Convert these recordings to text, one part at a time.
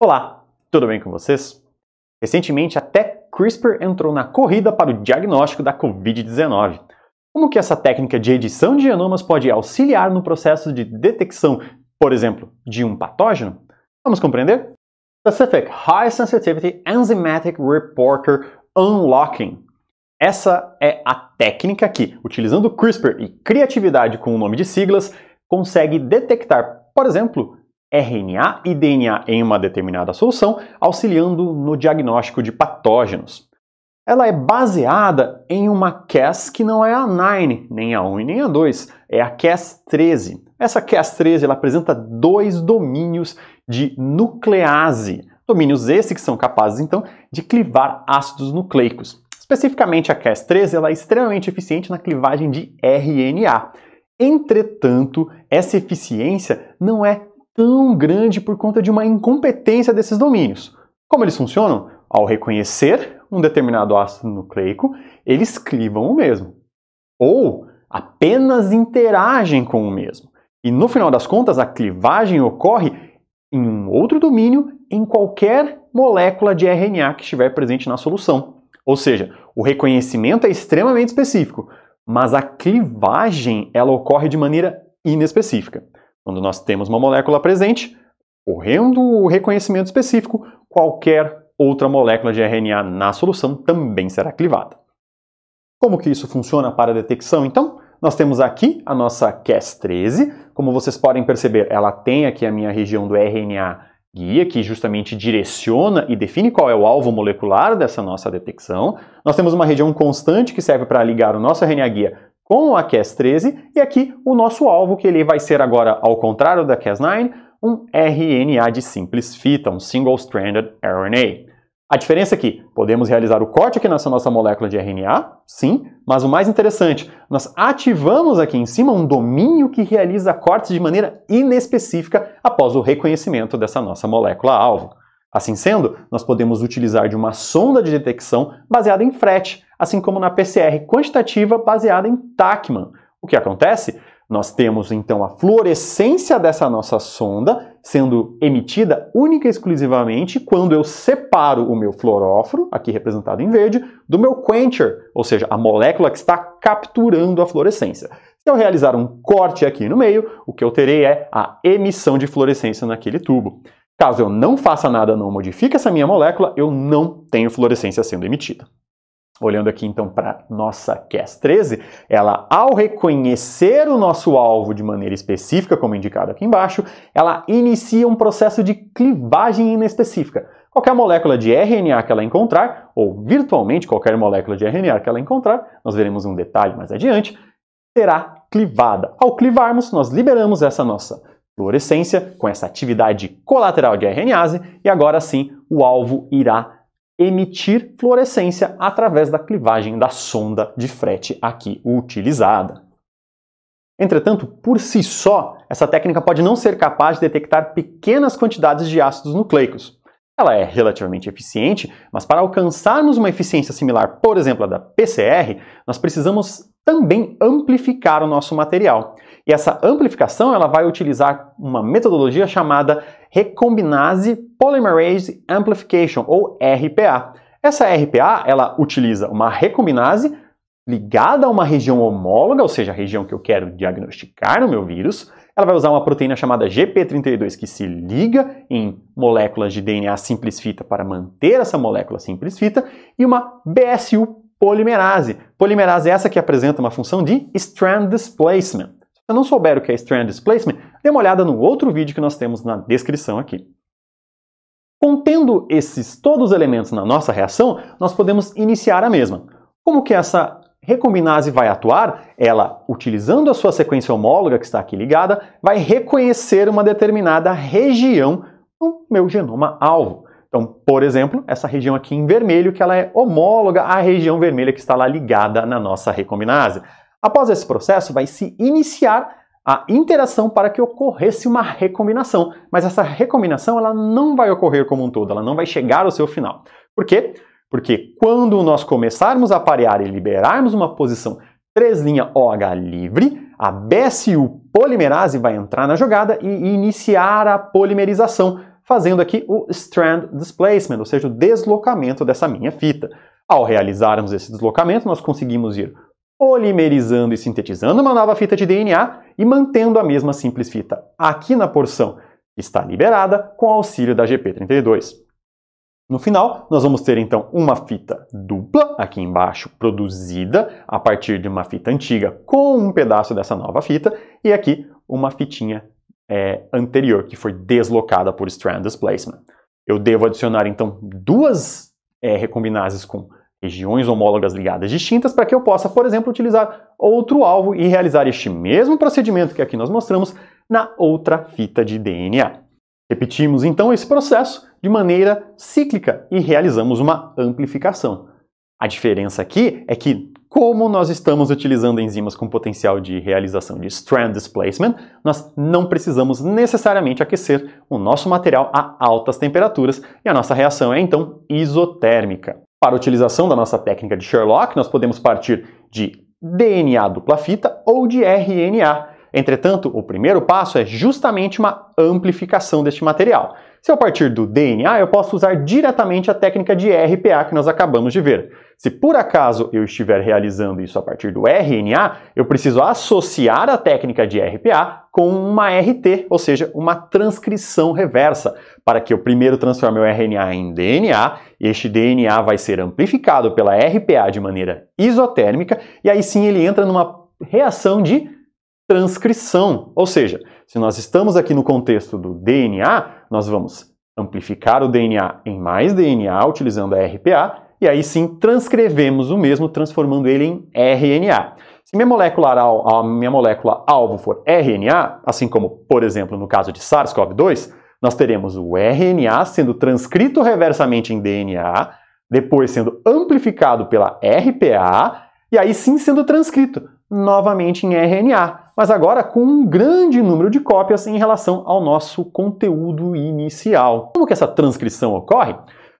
Olá, tudo bem com vocês? Recentemente, até CRISPR entrou na corrida para o diagnóstico da Covid-19. Como que essa técnica de edição de genomas pode auxiliar no processo de detecção, por exemplo, de um patógeno? Vamos compreender? Specific High Sensitivity Enzymatic Reporter Unlocking. Essa é a técnica que, utilizando CRISPR e criatividade com o nome de siglas, consegue detectar, por exemplo, RNA e DNA em uma determinada solução, auxiliando no diagnóstico de patógenos. Ela é baseada em uma Cas que não é a 9, nem a 1 e nem a 2, é a Cas 13. Essa Cas 13 ela apresenta dois domínios de nuclease, domínios esses que são capazes então de clivar ácidos nucleicos. Especificamente a Cas 13 ela é extremamente eficiente na clivagem de RNA. Entretanto, essa eficiência não é tão grande por conta de uma incompetência desses domínios. Como eles funcionam? Ao reconhecer um determinado ácido nucleico, eles clivam o mesmo. Ou apenas interagem com o mesmo. E no final das contas, a clivagem ocorre em um outro domínio em qualquer molécula de RNA que estiver presente na solução. Ou seja, o reconhecimento é extremamente específico, mas a clivagem ela ocorre de maneira inespecífica. Quando nós temos uma molécula presente, correndo o reconhecimento específico, qualquer outra molécula de RNA na solução também será clivada. Como que isso funciona para a detecção, então? Nós temos aqui a nossa Cas13. Como vocês podem perceber, ela tem aqui a minha região do RNA guia, que justamente direciona e define qual é o alvo molecular dessa nossa detecção. Nós temos uma região constante que serve para ligar o nosso RNA guia com a CAS 13 e aqui o nosso alvo que ele vai ser agora ao contrário da CAS 9, um RNA de simples fita, um single-stranded RNA. A diferença é que podemos realizar o corte aqui nessa nossa molécula de RNA, sim, mas o mais interessante, nós ativamos aqui em cima um domínio que realiza cortes de maneira inespecífica após o reconhecimento dessa nossa molécula-alvo. Assim sendo, nós podemos utilizar de uma sonda de detecção baseada em frete, assim como na PCR quantitativa baseada em Tachman. O que acontece? Nós temos então a fluorescência dessa nossa sonda sendo emitida única e exclusivamente quando eu separo o meu fluoróforo, aqui representado em verde, do meu quencher, ou seja, a molécula que está capturando a fluorescência. Se eu realizar um corte aqui no meio, o que eu terei é a emissão de fluorescência naquele tubo. Caso eu não faça nada, não modifique essa minha molécula, eu não tenho fluorescência sendo emitida. Olhando aqui então para nossa CAS 13, ela ao reconhecer o nosso alvo de maneira específica, como indicado aqui embaixo, ela inicia um processo de clivagem inespecífica. Qualquer molécula de RNA que ela encontrar, ou virtualmente qualquer molécula de RNA que ela encontrar, nós veremos um detalhe mais adiante, será clivada. Ao clivarmos, nós liberamos essa nossa fluorescência com essa atividade colateral de RNase e agora sim o alvo irá emitir fluorescência através da clivagem da sonda de frete aqui utilizada. Entretanto, por si só, essa técnica pode não ser capaz de detectar pequenas quantidades de ácidos nucleicos. Ela é relativamente eficiente, mas para alcançarmos uma eficiência similar, por exemplo, à da PCR, nós precisamos também amplificar o nosso material. E essa amplificação ela vai utilizar uma metodologia chamada Recombinase Polymerase Amplification, ou RPA. Essa RPA, ela utiliza uma recombinase ligada a uma região homóloga, ou seja, a região que eu quero diagnosticar no meu vírus. Ela vai usar uma proteína chamada GP32 que se liga em moléculas de DNA simples fita para manter essa molécula simples fita e uma BSU polimerase. Polimerase é essa que apresenta uma função de strand displacement. Se não souber o que é Strand Displacement, dê uma olhada no outro vídeo que nós temos na descrição aqui. Contendo esses todos os elementos na nossa reação, nós podemos iniciar a mesma. Como que essa recombinase vai atuar? Ela, utilizando a sua sequência homóloga que está aqui ligada, vai reconhecer uma determinada região no meu genoma alvo. Então, por exemplo, essa região aqui em vermelho, que ela é homóloga à região vermelha que está lá ligada na nossa recombinase. Após esse processo, vai se iniciar a interação para que ocorresse uma recombinação, mas essa recombinação ela não vai ocorrer como um todo, ela não vai chegar ao seu final. Por quê? Porque quando nós começarmos a parear e liberarmos uma posição 3' OH livre, a BSU polimerase vai entrar na jogada e iniciar a polimerização, fazendo aqui o strand displacement, ou seja, o deslocamento dessa minha fita. Ao realizarmos esse deslocamento, nós conseguimos ir polimerizando e sintetizando uma nova fita de DNA e mantendo a mesma simples fita aqui na porção que está liberada com auxílio da GP32. No final, nós vamos ter então uma fita dupla aqui embaixo produzida a partir de uma fita antiga com um pedaço dessa nova fita e aqui uma fitinha é, anterior que foi deslocada por strand displacement. Eu devo adicionar então duas é, recombinases com regiões homólogas ligadas distintas, para que eu possa, por exemplo, utilizar outro alvo e realizar este mesmo procedimento que aqui nós mostramos na outra fita de DNA. Repetimos então esse processo de maneira cíclica e realizamos uma amplificação. A diferença aqui é que, como nós estamos utilizando enzimas com potencial de realização de strand displacement, nós não precisamos necessariamente aquecer o nosso material a altas temperaturas e a nossa reação é então isotérmica. Para a utilização da nossa técnica de Sherlock, nós podemos partir de DNA dupla fita ou de RNA. Entretanto, o primeiro passo é justamente uma amplificação deste material. Se eu partir do DNA, eu posso usar diretamente a técnica de RPA que nós acabamos de ver. Se por acaso eu estiver realizando isso a partir do RNA, eu preciso associar a técnica de RPA com uma RT, ou seja, uma transcrição reversa, para que eu primeiro transforme o RNA em DNA este DNA vai ser amplificado pela RPA de maneira isotérmica e aí sim ele entra numa reação de transcrição. Ou seja, se nós estamos aqui no contexto do DNA, nós vamos amplificar o DNA em mais DNA utilizando a RPA e aí sim transcrevemos o mesmo, transformando ele em RNA. Se minha molécula, a minha molécula alvo for RNA, assim como, por exemplo, no caso de SARS-CoV-2, nós teremos o RNA sendo transcrito reversamente em DNA, depois sendo amplificado pela RPA e aí sim sendo transcrito novamente em RNA, mas agora com um grande número de cópias em relação ao nosso conteúdo inicial. Como que essa transcrição ocorre?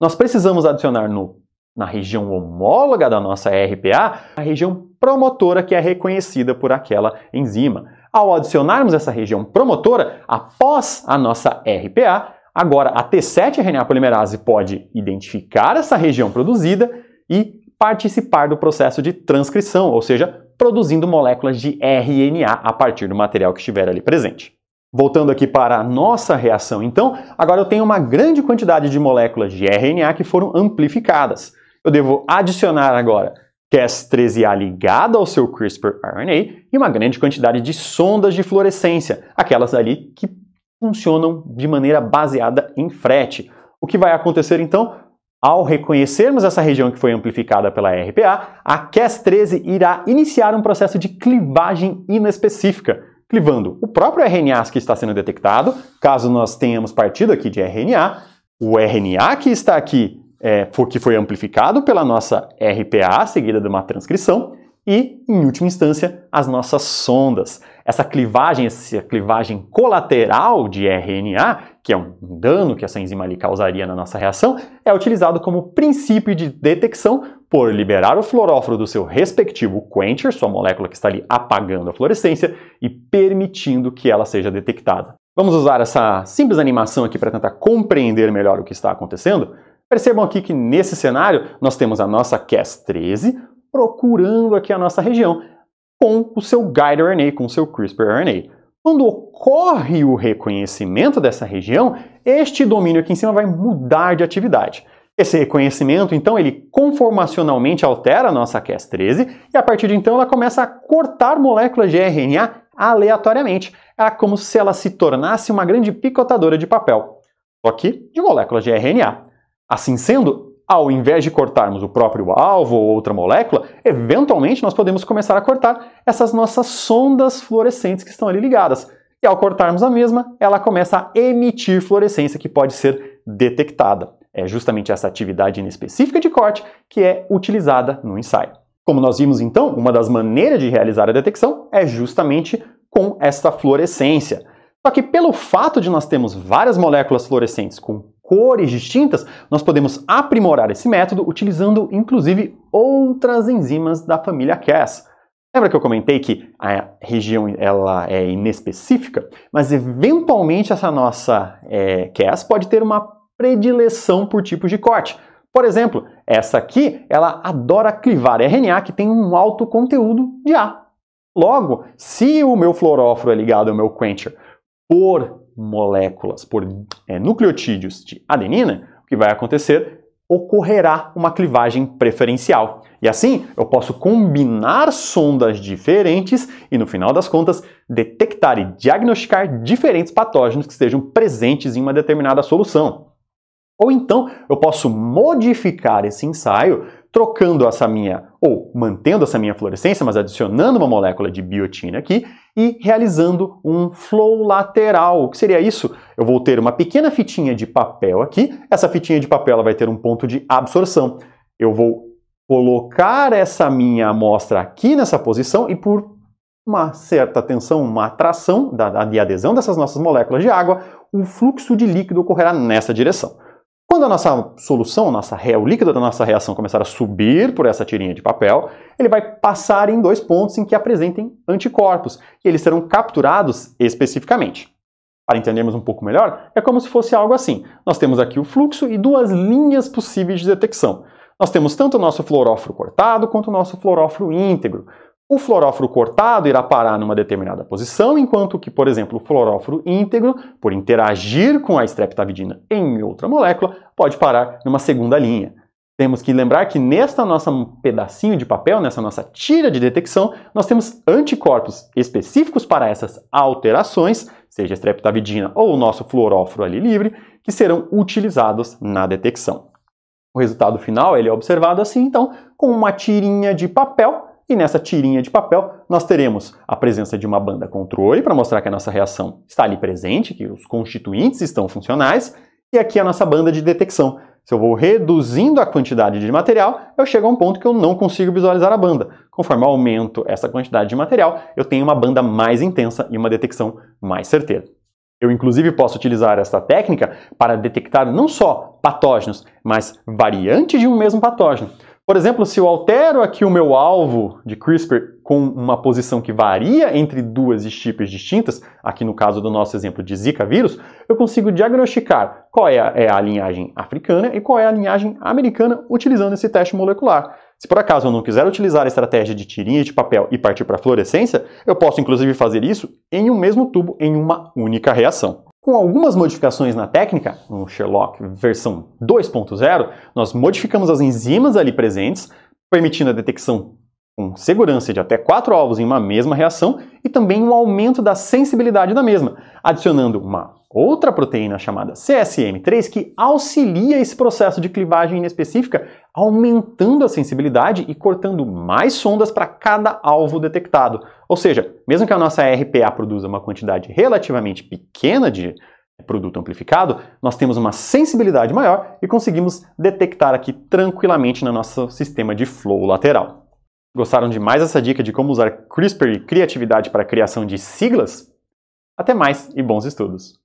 Nós precisamos adicionar no, na região homóloga da nossa RPA a região promotora que é reconhecida por aquela enzima. Ao adicionarmos essa região promotora, após a nossa RPA, agora a T7-RNA polimerase pode identificar essa região produzida e participar do processo de transcrição, ou seja, produzindo moléculas de RNA a partir do material que estiver ali presente. Voltando aqui para a nossa reação, então, agora eu tenho uma grande quantidade de moléculas de RNA que foram amplificadas. Eu devo adicionar agora Cas13A ligada ao seu CRISPR RNA e uma grande quantidade de sondas de fluorescência, aquelas ali que funcionam de maneira baseada em frete. O que vai acontecer então? Ao reconhecermos essa região que foi amplificada pela RPA, a Cas13 irá iniciar um processo de clivagem inespecífica, clivando o próprio RNA que está sendo detectado, caso nós tenhamos partido aqui de RNA, o RNA que está aqui é, que foi amplificado pela nossa RPA, seguida de uma transcrição, e, em última instância, as nossas sondas. Essa clivagem, essa clivagem colateral de RNA, que é um dano que essa enzima ali causaria na nossa reação, é utilizado como princípio de detecção por liberar o fluoróforo do seu respectivo quencher, sua molécula que está ali apagando a fluorescência, e permitindo que ela seja detectada. Vamos usar essa simples animação aqui para tentar compreender melhor o que está acontecendo? Percebam aqui que nesse cenário nós temos a nossa Cas13 procurando aqui a nossa região com o seu guide RNA, com o seu CRISPR RNA. Quando ocorre o reconhecimento dessa região, este domínio aqui em cima vai mudar de atividade. Esse reconhecimento, então, ele conformacionalmente altera a nossa Cas13 e a partir de então ela começa a cortar moléculas de RNA aleatoriamente. É como se ela se tornasse uma grande picotadora de papel, só que de moléculas de RNA. Assim sendo, ao invés de cortarmos o próprio alvo ou outra molécula, eventualmente nós podemos começar a cortar essas nossas sondas fluorescentes que estão ali ligadas. E ao cortarmos a mesma, ela começa a emitir fluorescência que pode ser detectada. É justamente essa atividade inespecífica de corte que é utilizada no ensaio. Como nós vimos então, uma das maneiras de realizar a detecção é justamente com esta fluorescência. Só que pelo fato de nós termos várias moléculas fluorescentes com cores distintas, nós podemos aprimorar esse método utilizando inclusive outras enzimas da família Cas. Lembra que eu comentei que a região ela é inespecífica, mas eventualmente essa nossa é, Cas pode ter uma predileção por tipos de corte. Por exemplo, essa aqui ela adora clivar RNA que tem um alto conteúdo de A. Logo, se o meu fluoróforo é ligado ao meu quencher por moléculas, por é, nucleotídeos de adenina, o que vai acontecer? Ocorrerá uma clivagem preferencial. E assim eu posso combinar sondas diferentes e, no final das contas, detectar e diagnosticar diferentes patógenos que estejam presentes em uma determinada solução. Ou então eu posso modificar esse ensaio trocando essa minha, ou mantendo essa minha fluorescência, mas adicionando uma molécula de biotina aqui e realizando um flow lateral. O que seria isso? Eu vou ter uma pequena fitinha de papel aqui, essa fitinha de papel ela vai ter um ponto de absorção. Eu vou colocar essa minha amostra aqui nessa posição e por uma certa tensão, uma atração da, de adesão dessas nossas moléculas de água, o fluxo de líquido ocorrerá nessa direção. Quando a nossa solução, a nossa ré, o líquido da nossa reação começar a subir por essa tirinha de papel, ele vai passar em dois pontos em que apresentem anticorpos, e eles serão capturados especificamente. Para entendermos um pouco melhor, é como se fosse algo assim. Nós temos aqui o fluxo e duas linhas possíveis de detecção. Nós temos tanto o nosso fluorófilo cortado quanto o nosso fluorófilo íntegro. O fluoróforo cortado irá parar numa determinada posição, enquanto que, por exemplo, o fluoróforo íntegro, por interagir com a estreptavidina em outra molécula, pode parar numa segunda linha. Temos que lembrar que nesta nossa pedacinho de papel, nessa nossa tira de detecção, nós temos anticorpos específicos para essas alterações, seja estreptavidina ou o nosso fluoróforo ali livre, que serão utilizados na detecção. O resultado final ele é observado assim, então, com uma tirinha de papel e nessa tirinha de papel, nós teremos a presença de uma banda controle para mostrar que a nossa reação está ali presente, que os constituintes estão funcionais, e aqui a nossa banda de detecção. Se eu vou reduzindo a quantidade de material, eu chego a um ponto que eu não consigo visualizar a banda. Conforme eu aumento essa quantidade de material, eu tenho uma banda mais intensa e uma detecção mais certeira. Eu, inclusive, posso utilizar esta técnica para detectar não só patógenos, mas variantes de um mesmo patógeno. Por exemplo, se eu altero aqui o meu alvo de CRISPR com uma posição que varia entre duas estipes distintas, aqui no caso do nosso exemplo de Zika vírus, eu consigo diagnosticar qual é a, é a, linhagem africana e qual é a linhagem americana utilizando esse teste molecular. Se por acaso eu não quiser utilizar a estratégia de tirinha de papel e partir para fluorescência, eu posso inclusive fazer isso em um mesmo tubo em uma única reação. Com algumas modificações na técnica, no Sherlock versão 2.0, nós modificamos as enzimas ali presentes, permitindo a detecção com segurança de até quatro alvos em uma mesma reação e também um aumento da sensibilidade da mesma, adicionando uma outra proteína chamada CSM3 que auxilia esse processo de clivagem inespecífica, aumentando a sensibilidade e cortando mais sondas para cada alvo detectado. Ou seja, mesmo que a nossa RPA produza uma quantidade relativamente pequena de produto amplificado, nós temos uma sensibilidade maior e conseguimos detectar aqui tranquilamente no nosso sistema de flow lateral. Gostaram de mais essa dica de como usar CRISPR e criatividade para a criação de siglas? Até mais e bons estudos!